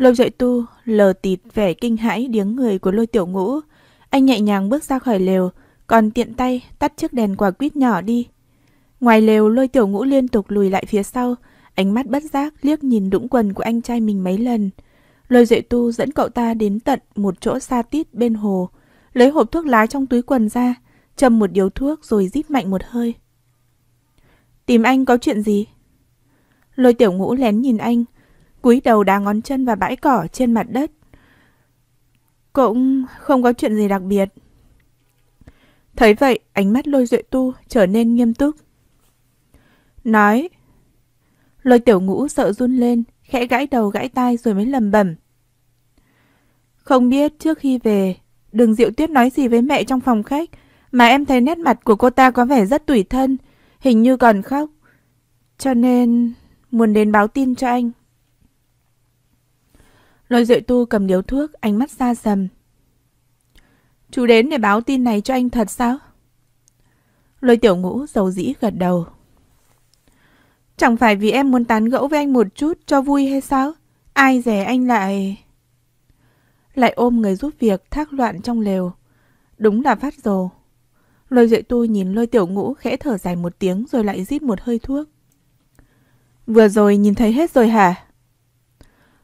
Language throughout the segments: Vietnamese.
Lôi dậy tu, lờ tịt vẻ kinh hãi điếng người của lôi tiểu ngũ. Anh nhẹ nhàng bước ra khỏi lều, còn tiện tay tắt chiếc đèn quả quýt nhỏ đi. Ngoài lều lôi tiểu ngũ liên tục lùi lại phía sau, ánh mắt bất giác liếc nhìn đũng quần của anh trai mình mấy lần. Lôi dậy tu dẫn cậu ta đến tận một chỗ xa tít bên hồ, lấy hộp thuốc lá trong túi quần ra, châm một điếu thuốc rồi rít mạnh một hơi. Tìm anh có chuyện gì? Lôi tiểu ngũ lén nhìn anh, cúi đầu đá ngón chân và bãi cỏ trên mặt đất. Cũng không có chuyện gì đặc biệt. Thấy vậy, ánh mắt lôi duệ tu trở nên nghiêm túc. Nói. Lôi tiểu ngũ sợ run lên, khẽ gãi đầu gãi tai rồi mới lầm bẩm. Không biết trước khi về, đường diệu tuyết nói gì với mẹ trong phòng khách, mà em thấy nét mặt của cô ta có vẻ rất tủi thân, hình như còn khóc. Cho nên, muốn đến báo tin cho anh. Lôi Diệu Tu cầm điếu thuốc, ánh mắt xa sầm. Chú đến để báo tin này cho anh thật sao? Lôi Tiểu Ngũ dầu dĩ gật đầu. Chẳng phải vì em muốn tán gẫu với anh một chút cho vui hay sao? Ai rẻ anh lại... Lại ôm người giúp việc thác loạn trong lều. Đúng là phát rồ. Lôi Duệ Tu nhìn lôi tiểu ngũ khẽ thở dài một tiếng rồi lại rít một hơi thuốc. Vừa rồi nhìn thấy hết rồi hả?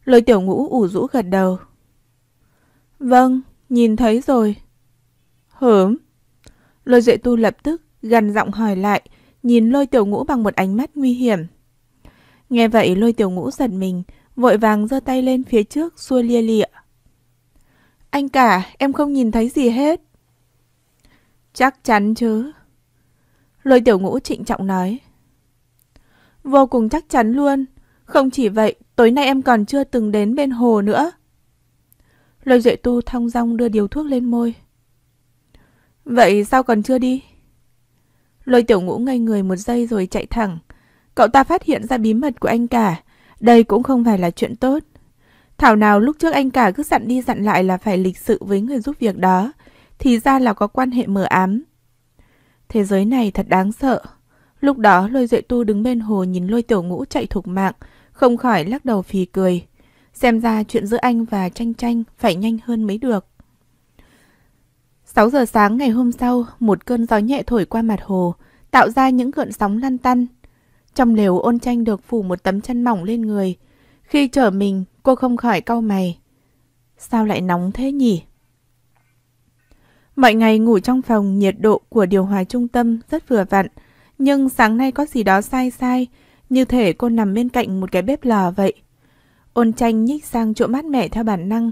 Lôi tiểu ngũ ủ rũ gật đầu. Vâng, nhìn thấy rồi. Hửm. Lôi duệ tu lập tức gần giọng hỏi lại, nhìn lôi tiểu ngũ bằng một ánh mắt nguy hiểm. Nghe vậy lôi tiểu ngũ giật mình, vội vàng giơ tay lên phía trước xua lia lịa. Anh cả, em không nhìn thấy gì hết. Chắc chắn chứ. Lôi tiểu ngũ trịnh trọng nói. Vô cùng chắc chắn luôn, không chỉ vậy, tối nay em còn chưa từng đến bên hồ nữa. Lôi duệ tu thong dong đưa điều thuốc lên môi. Vậy sao còn chưa đi? Lôi tiểu ngũ ngây người một giây rồi chạy thẳng. Cậu ta phát hiện ra bí mật của anh cả. Đây cũng không phải là chuyện tốt. Thảo nào lúc trước anh cả cứ dặn đi dặn lại là phải lịch sự với người giúp việc đó. Thì ra là có quan hệ mờ ám. Thế giới này thật đáng sợ. Lúc đó lôi duệ tu đứng bên hồ nhìn lôi tiểu ngũ chạy thục mạng không khỏi lắc đầu phì cười. Xem ra chuyện giữa anh và Tranh Tranh phải nhanh hơn mới được. 6 giờ sáng ngày hôm sau, một cơn gió nhẹ thổi qua mặt hồ, tạo ra những gợn sóng lăn tăn. Trong lều ôn tranh được phủ một tấm chăn mỏng lên người. Khi trở mình, cô không khỏi cau mày. Sao lại nóng thế nhỉ? Mọi ngày ngủ trong phòng, nhiệt độ của điều hòa trung tâm rất vừa vặn. Nhưng sáng nay có gì đó sai sai, như thể cô nằm bên cạnh một cái bếp lò vậy. Ôn tranh nhích sang chỗ mát mẹ theo bản năng,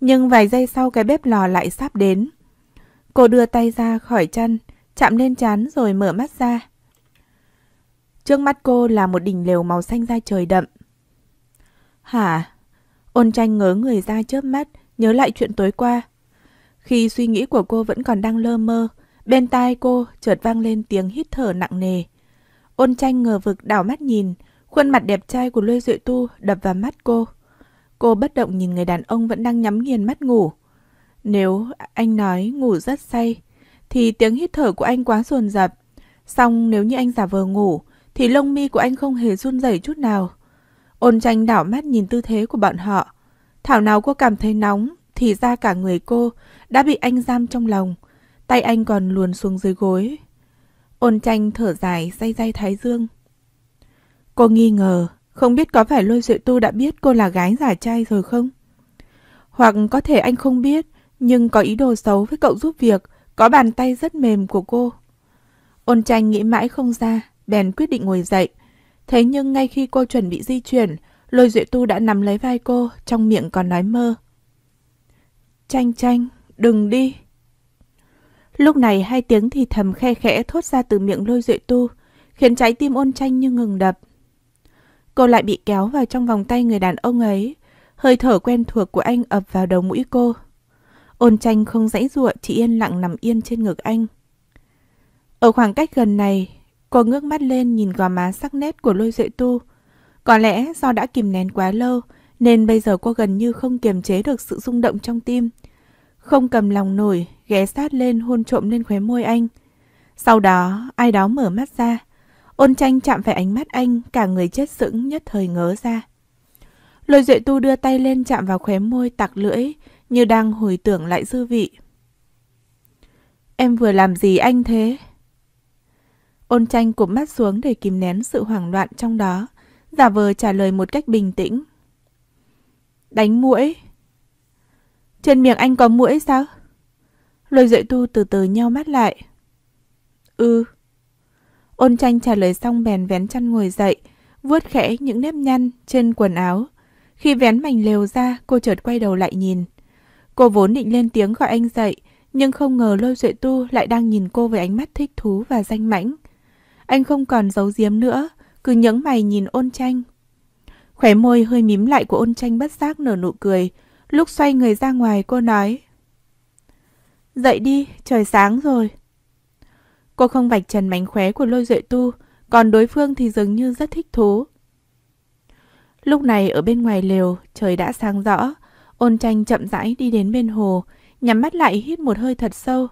nhưng vài giây sau cái bếp lò lại sắp đến. Cô đưa tay ra khỏi chân, chạm lên chán rồi mở mắt ra. Trước mắt cô là một đỉnh lều màu xanh da trời đậm. Hả? Ôn tranh ngớ người ra chớp mắt, nhớ lại chuyện tối qua. Khi suy nghĩ của cô vẫn còn đang lơ mơ, bên tai cô chợt vang lên tiếng hít thở nặng nề. Ôn tranh ngờ vực đảo mắt nhìn, khuôn mặt đẹp trai của Lôi Duệ Tu đập vào mắt cô. Cô bất động nhìn người đàn ông vẫn đang nhắm nghiền mắt ngủ. Nếu anh nói ngủ rất say, thì tiếng hít thở của anh quá dồn dập. Xong nếu như anh giả vờ ngủ, thì lông mi của anh không hề run rẩy chút nào. Ôn tranh đảo mắt nhìn tư thế của bọn họ. Thảo nào cô cảm thấy nóng, thì ra cả người cô đã bị anh giam trong lòng. Tay anh còn luồn xuống dưới gối, Ôn tranh thở dài say say thái dương. Cô nghi ngờ, không biết có phải Lôi Duệ Tu đã biết cô là gái giả trai rồi không? Hoặc có thể anh không biết, nhưng có ý đồ xấu với cậu giúp việc, có bàn tay rất mềm của cô. Ôn tranh nghĩ mãi không ra, bèn quyết định ngồi dậy. Thế nhưng ngay khi cô chuẩn bị di chuyển, Lôi Duệ Tu đã nắm lấy vai cô, trong miệng còn nói mơ. Tranh tranh, đừng đi. Lúc này hai tiếng thì thầm khe khẽ thốt ra từ miệng lôi duệ tu, khiến trái tim ôn tranh như ngừng đập. Cô lại bị kéo vào trong vòng tay người đàn ông ấy, hơi thở quen thuộc của anh ập vào đầu mũi cô. Ôn tranh không dãy ruộng, chỉ yên lặng nằm yên trên ngực anh. Ở khoảng cách gần này, cô ngước mắt lên nhìn gò má sắc nét của lôi duệ tu. Có lẽ do đã kìm nén quá lâu, nên bây giờ cô gần như không kiềm chế được sự rung động trong tim, không cầm lòng nổi, ghé sát lên hôn trộm lên khóe môi anh. Sau đó, ai đó mở mắt ra. Ôn tranh chạm phải ánh mắt anh, cả người chết sững nhất thời ngớ ra. Lôi duệ tu đưa tay lên chạm vào khóe môi tặc lưỡi, như đang hồi tưởng lại dư vị. Em vừa làm gì anh thế? Ôn tranh cụp mắt xuống để kìm nén sự hoảng loạn trong đó, giả vờ trả lời một cách bình tĩnh. Đánh mũi. Trên miệng anh có mũi sao? Lôi dậy tu từ từ nhau mắt lại. Ừ. Ôn tranh trả lời xong bèn vén chăn ngồi dậy, vuốt khẽ những nếp nhăn trên quần áo. Khi vén mảnh lều ra, cô chợt quay đầu lại nhìn. Cô vốn định lên tiếng gọi anh dậy, nhưng không ngờ Lôi Duệ Tu lại đang nhìn cô với ánh mắt thích thú và danh mãnh. Anh không còn giấu giếm nữa, cứ nhướng mày nhìn ôn tranh. Khóe môi hơi mím lại của ôn tranh bất giác nở nụ cười, Lúc xoay người ra ngoài cô nói Dậy đi, trời sáng rồi Cô không vạch trần mánh khóe của lôi duệ tu Còn đối phương thì dường như rất thích thú Lúc này ở bên ngoài lều Trời đã sáng rõ Ôn tranh chậm rãi đi đến bên hồ Nhắm mắt lại hít một hơi thật sâu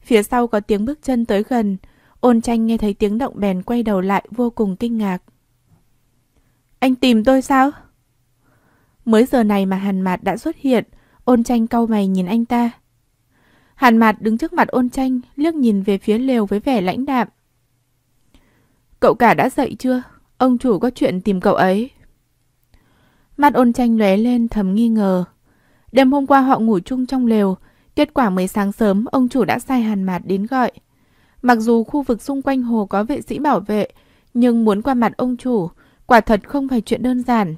Phía sau có tiếng bước chân tới gần Ôn tranh nghe thấy tiếng động bèn quay đầu lại vô cùng kinh ngạc Anh tìm tôi sao? Mới giờ này mà Hàn Mạt đã xuất hiện, ôn tranh cau mày nhìn anh ta. Hàn Mạt đứng trước mặt ôn tranh, liếc nhìn về phía lều với vẻ lãnh đạm. Cậu cả đã dậy chưa? Ông chủ có chuyện tìm cậu ấy. Mắt ôn tranh lóe lên thầm nghi ngờ. Đêm hôm qua họ ngủ chung trong lều, kết quả mới sáng sớm ông chủ đã sai Hàn Mạt đến gọi. Mặc dù khu vực xung quanh hồ có vệ sĩ bảo vệ, nhưng muốn qua mặt ông chủ, quả thật không phải chuyện đơn giản.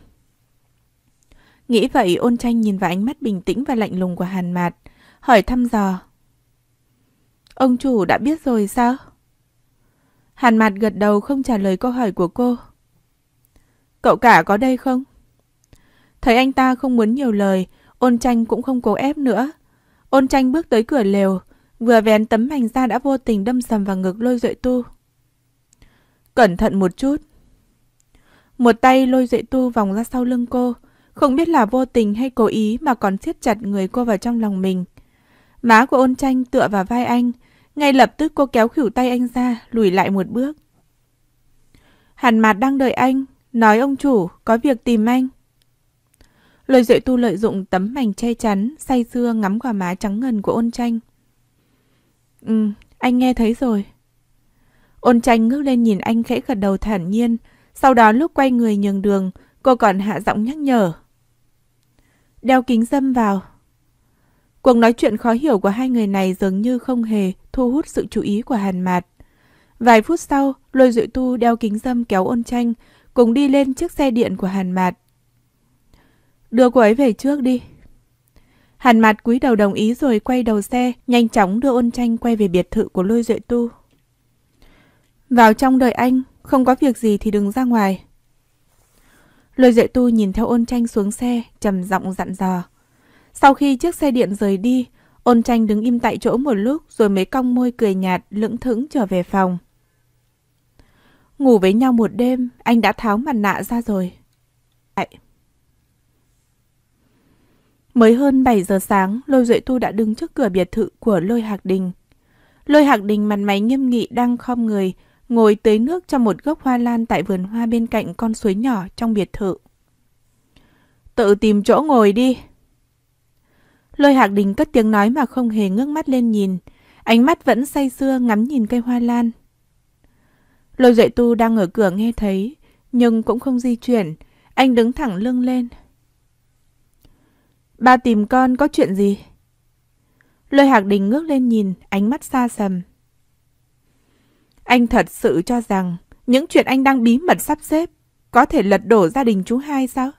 Nghĩ vậy ôn tranh nhìn vào ánh mắt bình tĩnh và lạnh lùng của Hàn Mạt, hỏi thăm dò. Ông chủ đã biết rồi sao? Hàn Mạt gật đầu không trả lời câu hỏi của cô. Cậu cả có đây không? Thấy anh ta không muốn nhiều lời, ôn tranh cũng không cố ép nữa. Ôn tranh bước tới cửa lều, vừa vén tấm mảnh ra đã vô tình đâm sầm vào ngực lôi dậy tu. Cẩn thận một chút. Một tay lôi dậy tu vòng ra sau lưng cô, không biết là vô tình hay cố ý mà còn siết chặt người cô vào trong lòng mình. Má của ôn tranh tựa vào vai anh, ngay lập tức cô kéo khỉu tay anh ra, lùi lại một bước. Hàn mạt đang đợi anh, nói ông chủ có việc tìm anh. Lôi duệ tu lợi dụng tấm mảnh che chắn, say xưa ngắm quả má trắng ngần của ôn tranh. Ừ, anh nghe thấy rồi. Ôn tranh ngước lên nhìn anh khẽ gật đầu thản nhiên, sau đó lúc quay người nhường đường, cô còn hạ giọng nhắc nhở đeo kính dâm vào. Cuộc nói chuyện khó hiểu của hai người này dường như không hề thu hút sự chú ý của Hàn Mạt. Vài phút sau, Lôi Duệ Tu đeo kính dâm kéo ôn tranh, cùng đi lên chiếc xe điện của Hàn Mạt. Đưa cô ấy về trước đi. Hàn Mạt cúi đầu đồng ý rồi quay đầu xe, nhanh chóng đưa ôn tranh quay về biệt thự của Lôi Duệ Tu. Vào trong đời anh, không có việc gì thì đừng ra ngoài. Lôi dậy Tu nhìn theo ôn tranh xuống xe, trầm giọng dặn dò. Sau khi chiếc xe điện rời đi, ôn tranh đứng im tại chỗ một lúc rồi mới cong môi cười nhạt, lững thững trở về phòng. Ngủ với nhau một đêm, anh đã tháo mặt nạ ra rồi. Đấy. Mới hơn 7 giờ sáng, Lôi Duệ Tu đã đứng trước cửa biệt thự của Lôi Hạc Đình. Lôi Hạc Đình mặt máy nghiêm nghị đang khom người, ngồi tưới nước cho một gốc hoa lan tại vườn hoa bên cạnh con suối nhỏ trong biệt thự. Tự tìm chỗ ngồi đi. Lôi Hạc Đình cất tiếng nói mà không hề ngước mắt lên nhìn, ánh mắt vẫn say sưa ngắm nhìn cây hoa lan. Lôi Duệ Tu đang ở cửa nghe thấy, nhưng cũng không di chuyển, anh đứng thẳng lưng lên. Ba tìm con có chuyện gì? Lôi Hạc Đình ngước lên nhìn, ánh mắt xa sầm. Anh thật sự cho rằng những chuyện anh đang bí mật sắp xếp có thể lật đổ gia đình chú hai sao?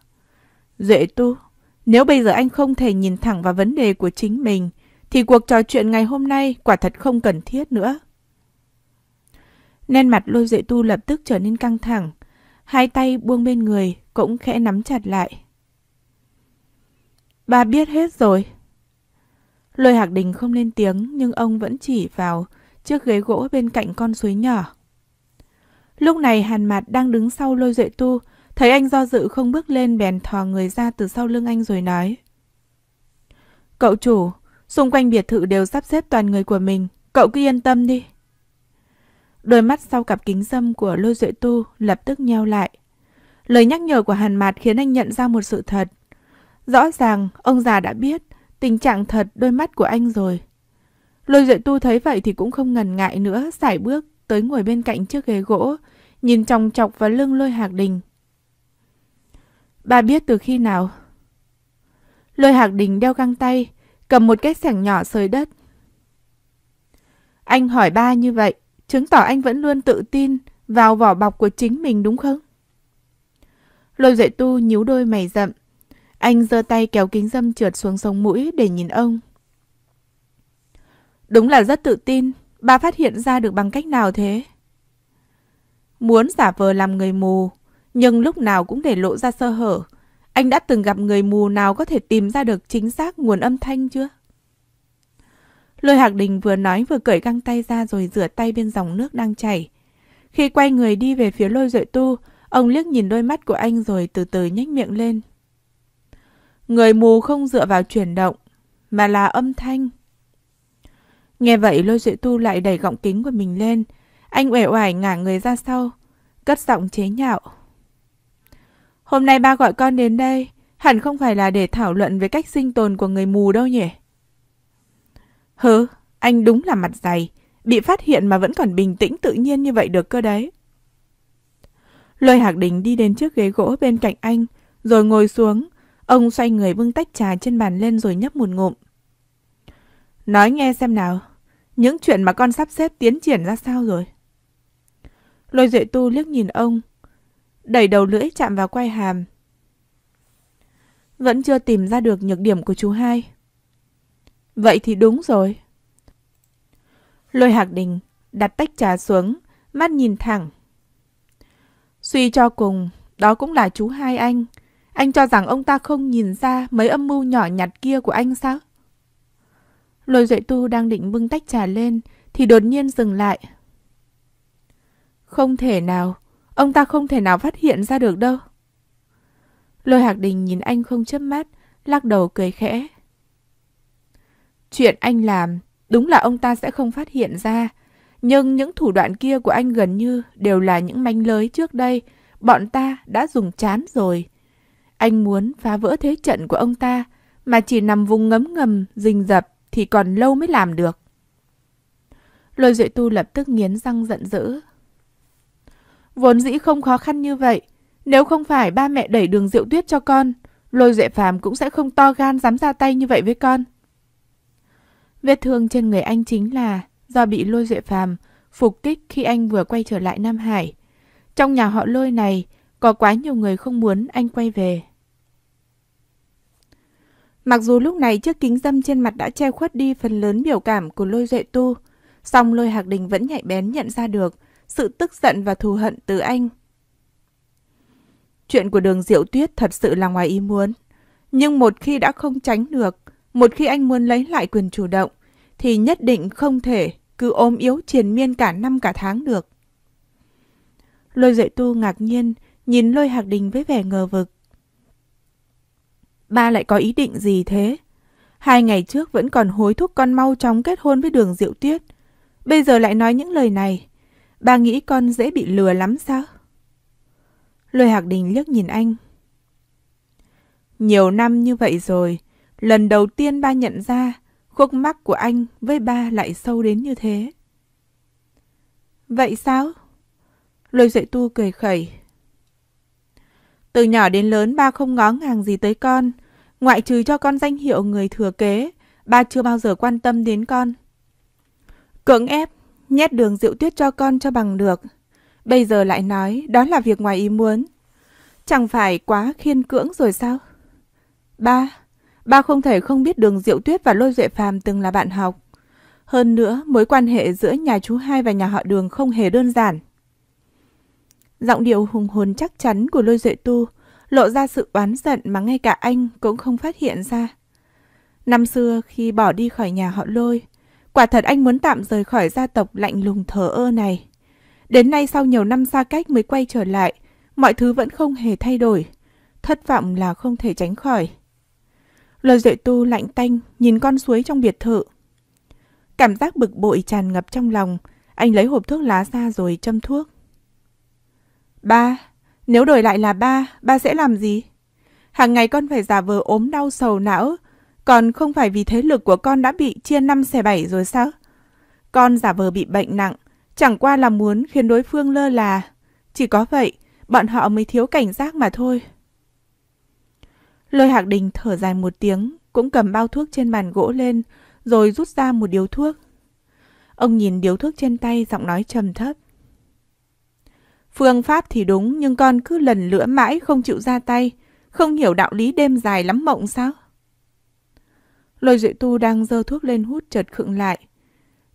Duệ tu, nếu bây giờ anh không thể nhìn thẳng vào vấn đề của chính mình, thì cuộc trò chuyện ngày hôm nay quả thật không cần thiết nữa. Nên mặt lôi duệ tu lập tức trở nên căng thẳng, hai tay buông bên người cũng khẽ nắm chặt lại. Bà biết hết rồi. Lôi Hạc Đình không lên tiếng nhưng ông vẫn chỉ vào chiếc ghế gỗ bên cạnh con suối nhỏ. Lúc này Hàn Mạt đang đứng sau lôi duệ tu, thấy anh do dự không bước lên bèn thò người ra từ sau lưng anh rồi nói. Cậu chủ, xung quanh biệt thự đều sắp xếp toàn người của mình, cậu cứ yên tâm đi. Đôi mắt sau cặp kính dâm của lôi duệ tu lập tức nheo lại. Lời nhắc nhở của Hàn Mạt khiến anh nhận ra một sự thật. Rõ ràng, ông già đã biết tình trạng thật đôi mắt của anh rồi. Lôi Dậy tu thấy vậy thì cũng không ngần ngại nữa, sải bước tới ngồi bên cạnh chiếc ghế gỗ, nhìn chòng chọc vào lưng lôi hạc đình. Bà biết từ khi nào? Lôi hạc đình đeo găng tay, cầm một cái sẻng nhỏ sới đất. Anh hỏi ba như vậy, chứng tỏ anh vẫn luôn tự tin vào vỏ bọc của chính mình đúng không? Lôi dậy tu nhíu đôi mày rậm. Anh giơ tay kéo kính dâm trượt xuống sông mũi để nhìn ông. Đúng là rất tự tin, Ba phát hiện ra được bằng cách nào thế? Muốn giả vờ làm người mù, nhưng lúc nào cũng để lộ ra sơ hở. Anh đã từng gặp người mù nào có thể tìm ra được chính xác nguồn âm thanh chưa? Lôi Hạc Đình vừa nói vừa cởi găng tay ra rồi rửa tay bên dòng nước đang chảy. Khi quay người đi về phía lôi duệ tu, ông liếc nhìn đôi mắt của anh rồi từ từ nhếch miệng lên. Người mù không dựa vào chuyển động, mà là âm thanh. Nghe vậy lôi duệ tu lại đẩy gọng kính của mình lên. Anh uể oải ngả người ra sau, cất giọng chế nhạo. Hôm nay ba gọi con đến đây, hẳn không phải là để thảo luận về cách sinh tồn của người mù đâu nhỉ? hứ anh đúng là mặt dày, bị phát hiện mà vẫn còn bình tĩnh tự nhiên như vậy được cơ đấy. Lôi Hạc Đình đi đến trước ghế gỗ bên cạnh anh, rồi ngồi xuống. Ông xoay người bưng tách trà trên bàn lên rồi nhấp một ngụm. Nói nghe xem nào, những chuyện mà con sắp xếp tiến triển ra sao rồi? Lôi Duệ Tu liếc nhìn ông, đẩy đầu lưỡi chạm vào quai hàm. Vẫn chưa tìm ra được nhược điểm của chú hai. Vậy thì đúng rồi. Lôi Hạc Đình đặt tách trà xuống, mắt nhìn thẳng. Suy cho cùng, đó cũng là chú hai anh. Anh cho rằng ông ta không nhìn ra mấy âm mưu nhỏ nhặt kia của anh sao? Lôi Duệ Tu đang định bưng tách trà lên thì đột nhiên dừng lại. Không thể nào, ông ta không thể nào phát hiện ra được đâu. Lôi Hạc Đình nhìn anh không chớp mắt, lắc đầu cười khẽ. Chuyện anh làm, đúng là ông ta sẽ không phát hiện ra, nhưng những thủ đoạn kia của anh gần như đều là những manh lới trước đây bọn ta đã dùng chán rồi. Anh muốn phá vỡ thế trận của ông ta mà chỉ nằm vùng ngấm ngầm rình rập thì còn lâu mới làm được. Lôi Duệ Tu lập tức nghiến răng giận dữ. Vốn dĩ không khó khăn như vậy, nếu không phải ba mẹ đẩy đường rượu tuyết cho con, Lôi Duệ Phàm cũng sẽ không to gan dám ra tay như vậy với con. Vết thương trên người anh chính là do bị Lôi Duệ Phàm phục kích khi anh vừa quay trở lại Nam Hải. Trong nhà họ Lôi này có quá nhiều người không muốn anh quay về. Mặc dù lúc này chiếc kính dâm trên mặt đã che khuất đi phần lớn biểu cảm của lôi duệ tu, song lôi hạc đình vẫn nhạy bén nhận ra được sự tức giận và thù hận từ anh. Chuyện của đường diệu tuyết thật sự là ngoài ý muốn. Nhưng một khi đã không tránh được, một khi anh muốn lấy lại quyền chủ động, thì nhất định không thể cứ ôm yếu triền miên cả năm cả tháng được. Lôi duệ tu ngạc nhiên, nhìn lôi hạc đình với vẻ ngờ vực ba lại có ý định gì thế? Hai ngày trước vẫn còn hối thúc con mau chóng kết hôn với đường Diệu Tuyết. Bây giờ lại nói những lời này. Ba nghĩ con dễ bị lừa lắm sao? Lôi Hạc Đình liếc nhìn anh. Nhiều năm như vậy rồi, lần đầu tiên ba nhận ra khúc mắc của anh với ba lại sâu đến như thế. Vậy sao? Lôi dậy tu cười khẩy. Từ nhỏ đến lớn ba không ngó ngàng gì tới con. Ngoại trừ cho con danh hiệu người thừa kế, ba chưa bao giờ quan tâm đến con. Cưỡng ép, nhét đường rượu tuyết cho con cho bằng được. Bây giờ lại nói đó là việc ngoài ý muốn. Chẳng phải quá khiên cưỡng rồi sao? Ba, ba không thể không biết đường Diệu Tuyết và Lôi Duệ Phàm từng là bạn học. Hơn nữa, mối quan hệ giữa nhà chú hai và nhà họ đường không hề đơn giản. Giọng điệu hùng hồn chắc chắn của lôi duệ tu lộ ra sự oán giận mà ngay cả anh cũng không phát hiện ra. Năm xưa khi bỏ đi khỏi nhà họ lôi, quả thật anh muốn tạm rời khỏi gia tộc lạnh lùng thờ ơ này. Đến nay sau nhiều năm xa cách mới quay trở lại, mọi thứ vẫn không hề thay đổi. Thất vọng là không thể tránh khỏi. Lôi duệ tu lạnh tanh nhìn con suối trong biệt thự. Cảm giác bực bội tràn ngập trong lòng, anh lấy hộp thuốc lá ra rồi châm thuốc. Ba, nếu đổi lại là ba, ba sẽ làm gì? Hàng ngày con phải giả vờ ốm đau sầu não, còn không phải vì thế lực của con đã bị chia năm xẻ bảy rồi sao? Con giả vờ bị bệnh nặng, chẳng qua là muốn khiến đối phương lơ là. Chỉ có vậy, bọn họ mới thiếu cảnh giác mà thôi. Lôi Hạc Đình thở dài một tiếng, cũng cầm bao thuốc trên bàn gỗ lên, rồi rút ra một điếu thuốc. Ông nhìn điếu thuốc trên tay, giọng nói trầm thấp. Phương pháp thì đúng nhưng con cứ lần lữa mãi không chịu ra tay, không hiểu đạo lý đêm dài lắm mộng sao? Lôi Duệ Tu đang dơ thuốc lên hút chợt khựng lại.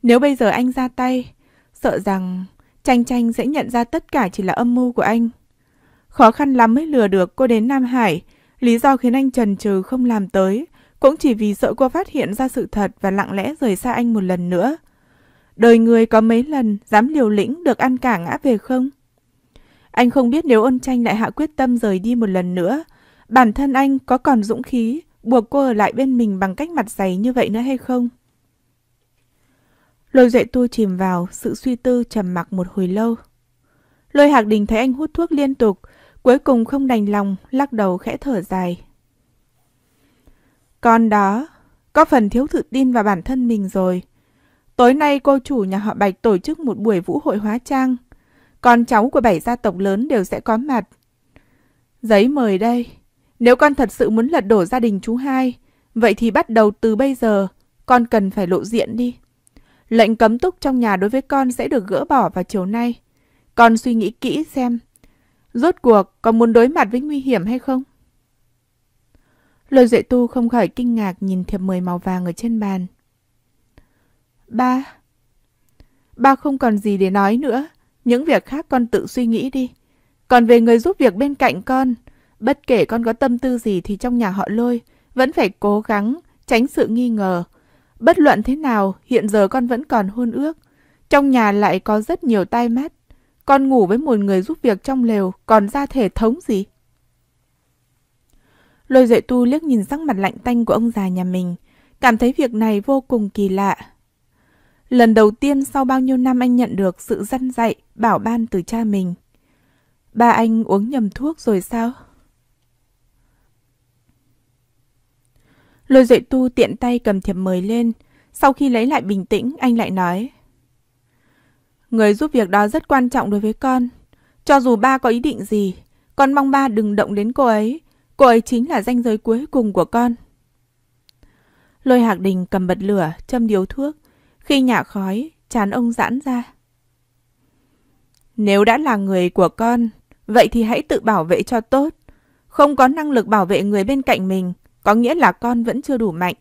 Nếu bây giờ anh ra tay, sợ rằng Tranh Tranh sẽ nhận ra tất cả chỉ là âm mưu của anh. Khó khăn lắm mới lừa được cô đến Nam Hải, lý do khiến anh trần trừ không làm tới, cũng chỉ vì sợ cô phát hiện ra sự thật và lặng lẽ rời xa anh một lần nữa. Đời người có mấy lần dám liều lĩnh được ăn cả ngã về không? Anh không biết nếu ôn tranh lại hạ quyết tâm rời đi một lần nữa, bản thân anh có còn dũng khí buộc cô ở lại bên mình bằng cách mặt dày như vậy nữa hay không? Lôi dậy tôi chìm vào sự suy tư trầm mặc một hồi lâu. Lôi Hạc Đình thấy anh hút thuốc liên tục, cuối cùng không đành lòng, lắc đầu khẽ thở dài. Con đó, có phần thiếu tự tin vào bản thân mình rồi. Tối nay cô chủ nhà họ Bạch tổ chức một buổi vũ hội hóa trang, con cháu của bảy gia tộc lớn đều sẽ có mặt. Giấy mời đây. Nếu con thật sự muốn lật đổ gia đình chú hai, vậy thì bắt đầu từ bây giờ, con cần phải lộ diện đi. Lệnh cấm túc trong nhà đối với con sẽ được gỡ bỏ vào chiều nay. Con suy nghĩ kỹ xem, rốt cuộc con muốn đối mặt với nguy hiểm hay không? Lôi duệ tu không khỏi kinh ngạc nhìn thiệp mời màu vàng ở trên bàn. Ba. Ba không còn gì để nói nữa. Những việc khác con tự suy nghĩ đi. Còn về người giúp việc bên cạnh con, bất kể con có tâm tư gì thì trong nhà họ lôi, vẫn phải cố gắng, tránh sự nghi ngờ. Bất luận thế nào, hiện giờ con vẫn còn hôn ước. Trong nhà lại có rất nhiều tai mắt. Con ngủ với một người giúp việc trong lều, còn ra thể thống gì? Lôi dậy tu liếc nhìn sắc mặt lạnh tanh của ông già nhà mình, cảm thấy việc này vô cùng kỳ lạ, Lần đầu tiên sau bao nhiêu năm anh nhận được sự dăn dạy, bảo ban từ cha mình. Ba anh uống nhầm thuốc rồi sao? Lôi dậy tu tiện tay cầm thiệp mời lên. Sau khi lấy lại bình tĩnh, anh lại nói. Người giúp việc đó rất quan trọng đối với con. Cho dù ba có ý định gì, con mong ba đừng động đến cô ấy. Cô ấy chính là danh giới cuối cùng của con. Lôi Hạc Đình cầm bật lửa, châm điếu thuốc, khi nhả khói, chán ông giãn ra. Nếu đã là người của con, vậy thì hãy tự bảo vệ cho tốt. Không có năng lực bảo vệ người bên cạnh mình, có nghĩa là con vẫn chưa đủ mạnh.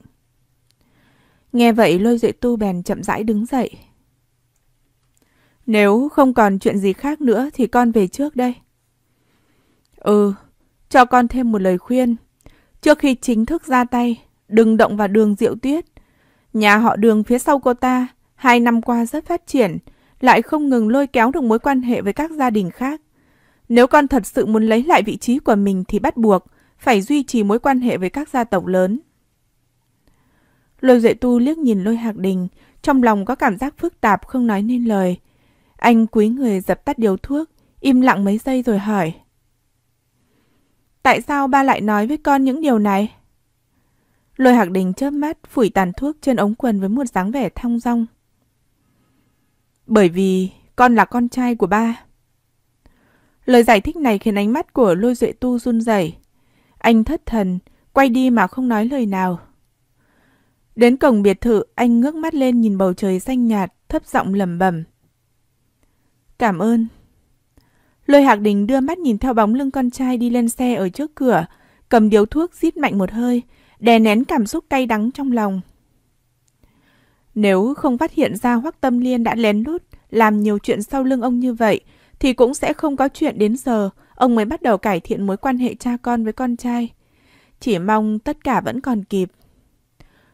Nghe vậy lôi duệ tu bèn chậm rãi đứng dậy. Nếu không còn chuyện gì khác nữa thì con về trước đây. Ừ, cho con thêm một lời khuyên. Trước khi chính thức ra tay, đừng động vào đường diệu tuyết, Nhà họ đường phía sau cô ta, hai năm qua rất phát triển, lại không ngừng lôi kéo được mối quan hệ với các gia đình khác. Nếu con thật sự muốn lấy lại vị trí của mình thì bắt buộc phải duy trì mối quan hệ với các gia tộc lớn. Lôi Duệ Tu liếc nhìn Lôi Hạc Đình, trong lòng có cảm giác phức tạp không nói nên lời. Anh quý người dập tắt điều thuốc, im lặng mấy giây rồi hỏi. Tại sao ba lại nói với con những điều này? Lôi Hạc Đình chớp mắt phủi tàn thuốc trên ống quần với một dáng vẻ thong dong. Bởi vì con là con trai của ba. Lời giải thích này khiến ánh mắt của Lôi Duệ Tu run rẩy. Anh thất thần, quay đi mà không nói lời nào. Đến cổng biệt thự, anh ngước mắt lên nhìn bầu trời xanh nhạt, thấp giọng lẩm bẩm. Cảm ơn. Lôi Hạc Đình đưa mắt nhìn theo bóng lưng con trai đi lên xe ở trước cửa, cầm điếu thuốc rít mạnh một hơi, đè nén cảm xúc cay đắng trong lòng. Nếu không phát hiện ra Hoắc Tâm Liên đã lén lút làm nhiều chuyện sau lưng ông như vậy, thì cũng sẽ không có chuyện đến giờ ông mới bắt đầu cải thiện mối quan hệ cha con với con trai. Chỉ mong tất cả vẫn còn kịp.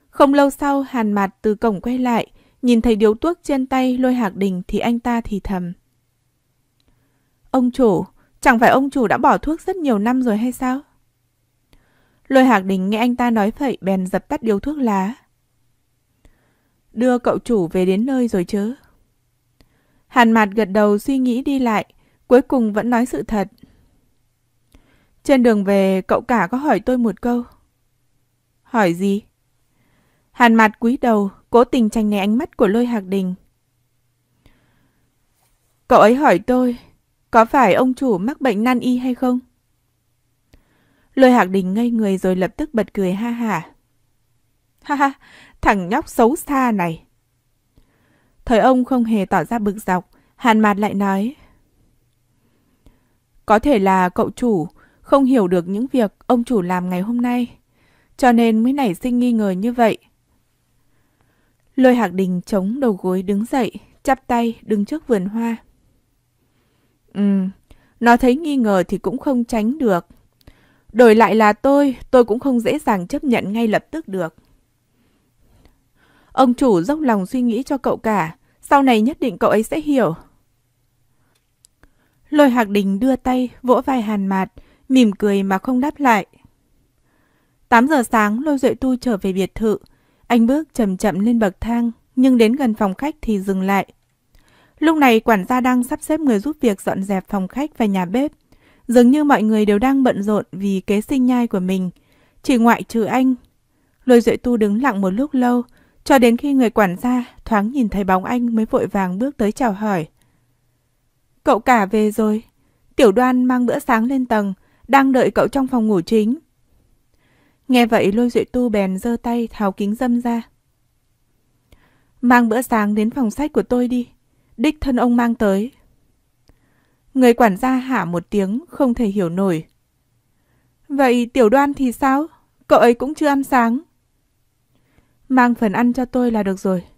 Không lâu sau, Hàn Mạt từ cổng quay lại, nhìn thấy điếu thuốc trên tay lôi hạc đình thì anh ta thì thầm. Ông chủ, chẳng phải ông chủ đã bỏ thuốc rất nhiều năm rồi hay sao? Lôi Hạc Đình nghe anh ta nói vậy bèn dập tắt điếu thuốc lá. Đưa cậu chủ về đến nơi rồi chứ? Hàn Mạt gật đầu suy nghĩ đi lại, cuối cùng vẫn nói sự thật. Trên đường về, cậu cả có hỏi tôi một câu. Hỏi gì? Hàn Mạt cúi đầu, cố tình tránh né ánh mắt của Lôi Hạc Đình. Cậu ấy hỏi tôi, có phải ông chủ mắc bệnh nan y hay không? Lôi Hạc Đình ngây người rồi lập tức bật cười ha hả. Ha ha, thằng nhóc xấu xa này. Thời ông không hề tỏ ra bực dọc, hàn mạt lại nói. Có thể là cậu chủ không hiểu được những việc ông chủ làm ngày hôm nay, cho nên mới nảy sinh nghi ngờ như vậy. Lôi Hạc Đình chống đầu gối đứng dậy, chắp tay đứng trước vườn hoa. Ừ, nó thấy nghi ngờ thì cũng không tránh được. Đổi lại là tôi, tôi cũng không dễ dàng chấp nhận ngay lập tức được. Ông chủ dốc lòng suy nghĩ cho cậu cả, sau này nhất định cậu ấy sẽ hiểu. Lôi Hạc Đình đưa tay, vỗ vai Hàn Mạt, mỉm cười mà không đáp lại. 8 giờ sáng, Lôi Duệ Tu trở về biệt thự. Anh bước chậm chậm lên bậc thang, nhưng đến gần phòng khách thì dừng lại. Lúc này quản gia đang sắp xếp người giúp việc dọn dẹp phòng khách và nhà bếp. Dường như mọi người đều đang bận rộn vì kế sinh nhai của mình, chỉ ngoại trừ anh. Lôi Duệ Tu đứng lặng một lúc lâu, cho đến khi người quản gia thoáng nhìn thấy bóng anh mới vội vàng bước tới chào hỏi. Cậu cả về rồi. Tiểu đoan mang bữa sáng lên tầng, đang đợi cậu trong phòng ngủ chính. Nghe vậy lôi duệ tu bèn giơ tay tháo kính dâm ra. Mang bữa sáng đến phòng sách của tôi đi. Đích thân ông mang tới, Người quản gia hả một tiếng, không thể hiểu nổi. Vậy tiểu đoan thì sao? Cậu ấy cũng chưa ăn sáng. Mang phần ăn cho tôi là được rồi.